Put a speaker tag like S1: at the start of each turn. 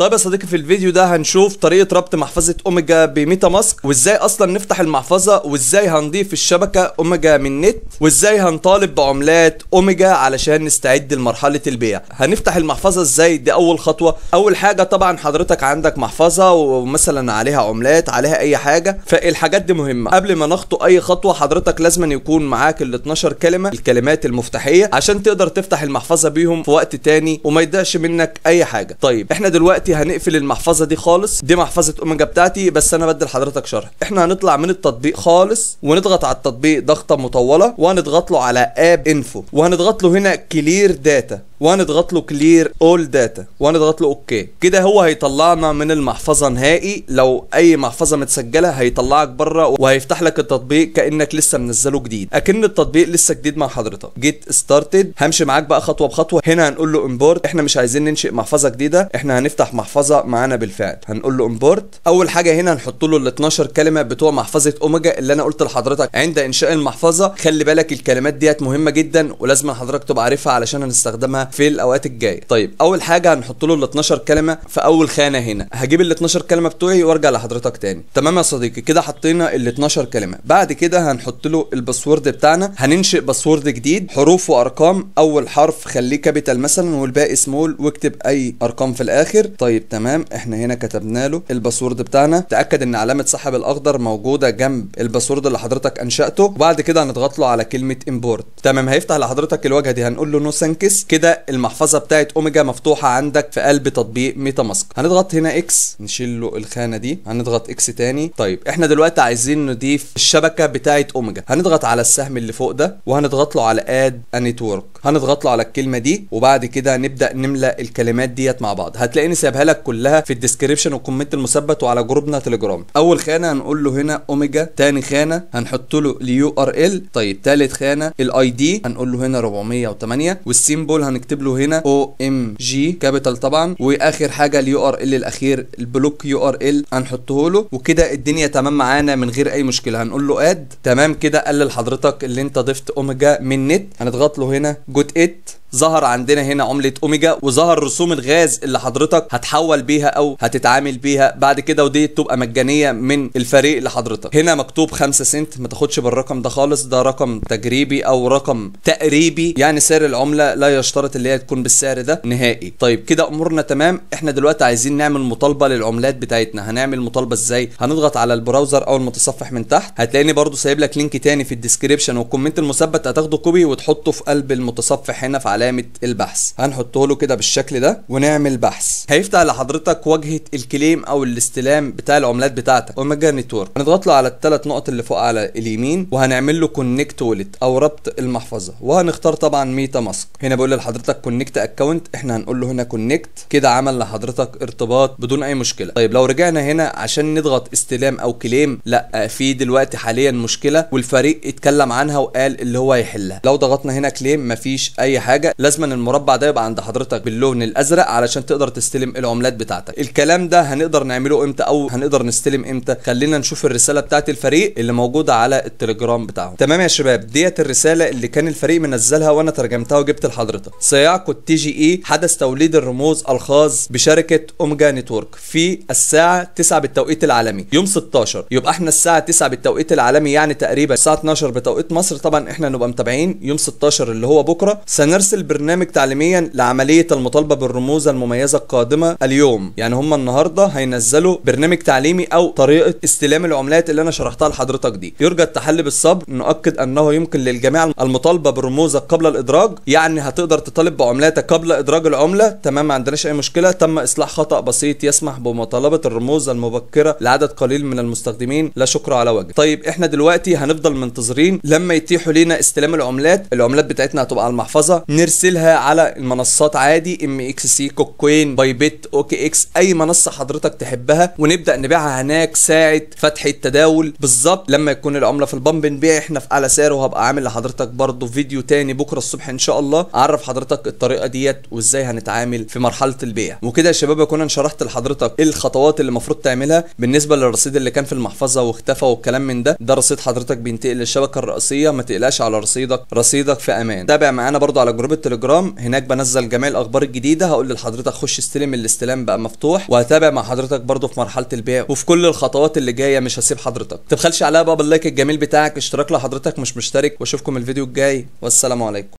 S1: طيب يا صديقي في الفيديو ده هنشوف طريقة ربط محفظة اوميجا بميتا ماسك وازاي اصلا نفتح المحفظة وازاي هنضيف الشبكة اوميجا من نت وازاي هنطالب بعملات اوميجا علشان نستعد لمرحلة البيع هنفتح المحفظة ازاي دي اول خطوة اول حاجة طبعا حضرتك عندك محفظة ومثلا عليها عملات عليها اي حاجة فالحاجات دي مهمة قبل ما نخطو اي خطوة حضرتك لازم يكون معاك ال 12 كلمة الكلمات المفتاحية عشان تقدر تفتح المحفظة بيهم في وقت تاني وما يضيعش منك اي حاجة طيب احنا دلوقتي دلوقتي هنقفل المحفظه دي خالص دي محفظه اوميجا بتاعتي بس انا بدي لحضرتك شرح احنا هنطلع من التطبيق خالص ونضغط على التطبيق ضغطه مطوله وهنضغط له على اب انفو وهنضغط له هنا كلير داتا وهنضغط له كلير اول داتا وهنضغط له اوكي كده هو هيطلعنا من المحفظه نهائي لو اي محفظه متسجله هيطلعك بره وهيفتح لك التطبيق كانك لسه منزله جديد اكن التطبيق لسه جديد مع حضرتك جيت ستارتد همشي معاك بقى خطوه بخطوه هنا هنقول له امبورت احنا مش عايزين ننشئ محفظه جديده احنا هنفتح محفظه معانا بالفعل هنقول له امبورت اول حاجه هنا هنحط له ال 12 كلمه بتوع محفظه اوميجا اللي انا قلت لحضرتك عند انشاء المحفظه خلي بالك الكلمات ديت مهمه جدا ولازم حضرتك تبقى عارفها علشان هنستخدمها في الاوقات الجايه طيب اول حاجه هنحط له ال 12 كلمه في اول خانه هنا هجيب ال 12 كلمه بتوعي وارجع لحضرتك تاني تمام يا صديقي كده حطينا ال 12 كلمه بعد كده هنحط له الباسورد بتاعنا هننشئ باسورد جديد حروف وارقام اول حرف خليه كابيتال مثلا والباقي سمول واكتب اي ارقام في الاخر طيب تمام احنا هنا كتبنا له الباسورد بتاعنا تاكد ان علامه سحب الاخضر موجوده جنب الباسورد اللي حضرتك انشاته وبعد كده هنضغط له على كلمه امبورت تمام هيفتح لحضرتك الواجهه دي هنقول له نو سانكس كده المحفظه بتاعت اوميجا مفتوحه عندك في قلب تطبيق ميتا ماسك هنضغط هنا اكس نشيل له الخانه دي هنضغط اكس تاني طيب احنا دلوقتي عايزين نضيف الشبكه بتاعت اوميجا هنضغط على السهم اللي فوق ده وهنضغط له على اد نتورك هنضغط له على الكلمه دي وبعد كده نبدا نملى الكلمات ديت مع بعض هتلاقيني سايبها لك كلها في الديسكربشن والكومنت المثبت وعلى جروبنا تليجرام اول خانه هنقول له هنا اوميجا تاني خانه هنحط له اليو ار ال طيب تالت خانه الاي دي هنقول له هنا 408 والسيمبل هنكتب اكتب له هنا او ام جي كابيتال طبعا واخر حاجه اليو ار ال الاخير البلوك يو ار ال هنحطه له وكده الدنيا تمام معانا من غير اي مشكله هنقول له اد تمام كده قال لحضرتك اللي انت ضفت اوميجا من نت هنضغط له هنا جوت ات ظهر عندنا هنا عمله اوميجا وظهر رسوم الغاز اللي حضرتك هتحول بيها او هتتعامل بيها بعد كده ودي تبقى مجانيه من الفريق لحضرتك هنا مكتوب 5 سنت ما تاخدش بالرقم ده خالص ده رقم تجريبي او رقم تقريبي يعني سعر العمله لا يشترط اللي هي تكون بالسعر ده نهائي طيب كده امورنا تمام احنا دلوقتي عايزين نعمل مطالبه للعملات بتاعتنا هنعمل مطالبه ازاي هنضغط على البراوزر او المتصفح من تحت هتلاقيني برضو سايب لك لينك تاني في الديسكريبشن والكومنت المثبت هتاخده كوبي وتحطه في قلب المتصفح هنا في علامه البحث هنحطه له كده بالشكل ده ونعمل بحث هيفتح لحضرتك واجهه الكليم او الاستلام بتاع العملات بتاعتك اوميجا نتورك هنضغط له على الثلاث نقط اللي فوق على اليمين وهنعمل له كونكت وولت او ربط المحفظه وهنختار طبعا ميتا ماسك هنا بيقول لحضرتك كونكت اكونت احنا هنقول له هنا كونكت كده عمل لحضرتك ارتباط بدون اي مشكله طيب لو رجعنا هنا عشان نضغط استلام او كليم لا في دلوقتي حاليا مشكله والفريق اتكلم عنها وقال اللي هو هيحلها لو ضغطنا هنا كليم مفيش اي حاجه لازم لازما المربع ده يبقى عند حضرتك باللون الازرق علشان تقدر تستلم العملات بتاعتك الكلام ده هنقدر نعمله امتى او هنقدر نستلم امتى خلينا نشوف الرساله بتاعت الفريق اللي موجوده على التليجرام بتاعهم تمام يا شباب ديت الرساله اللي كان الفريق منزلها وانا ترجمتها وجبت لحضرتك سيعقد تي جي اي حدث توليد الرموز الخاص بشركه اوميجا نتورك في الساعه 9 بالتوقيت العالمي يوم 16 يبقى احنا الساعه 9 بالتوقيت العالمي يعني تقريبا الساعه 12 بتوقيت مصر طبعا احنا نبقى متابعين يوم 16 اللي هو بكره سنرسل البرنامج تعليميا لعمليه المطالبه بالرموز المميزه القادمه اليوم يعني هم النهارده هينزلوا برنامج تعليمي او طريقه استلام العملات اللي انا شرحتها لحضرتك دي يرجى التحلي بالصبر نؤكد انه يمكن للجميع المطالبه برموزك قبل الادراج يعني هتقدر تطالب بعملاتك قبل ادراج العمله تمام ما عندناش اي مشكله تم اصلاح خطا بسيط يسمح بمطالبه الرموز المبكره لعدد قليل من المستخدمين لا شكر على وجه طيب احنا دلوقتي هنفضل منتظرين لما يتيحوا لينا استلام العملات العملات بتاعتنا هتبقى على المحفظه ترسلها على المنصات عادي ام اكس سي كوكوين باي بيت اوكي اكس اي منصه حضرتك تحبها ونبدا نبيعها هناك ساعه فتح التداول بالظبط لما يكون العمله في البامب نبيع احنا في اعلى سعر وهبقى عامل لحضرتك برضو فيديو تاني بكره الصبح ان شاء الله اعرف حضرتك الطريقه ديت وازاي هنتعامل في مرحله البيع وكده يا شباب اكون انا شرحت لحضرتك ايه الخطوات اللي المفروض تعملها بالنسبه للرصيد اللي كان في المحفظه واختفى والكلام من ده ده رصيد حضرتك بينتقل للشبكه الرئيسيه ما تقلقش على رصيدك رصيدك في امان تابع معانا برضو على جروب جروب التليجرام هناك بنزل جميع الاخبار الجديده هقول لحضرتك خش استلم الاستلام بقى مفتوح وهتابع مع حضرتك برده في مرحله البيع وفي كل الخطوات اللي جايه مش هسيب حضرتك تبخلش عليها بقى باللايك الجميل بتاعك اشتراك لحضرتك مش مشترك واشوفكم الفيديو الجاي والسلام عليكم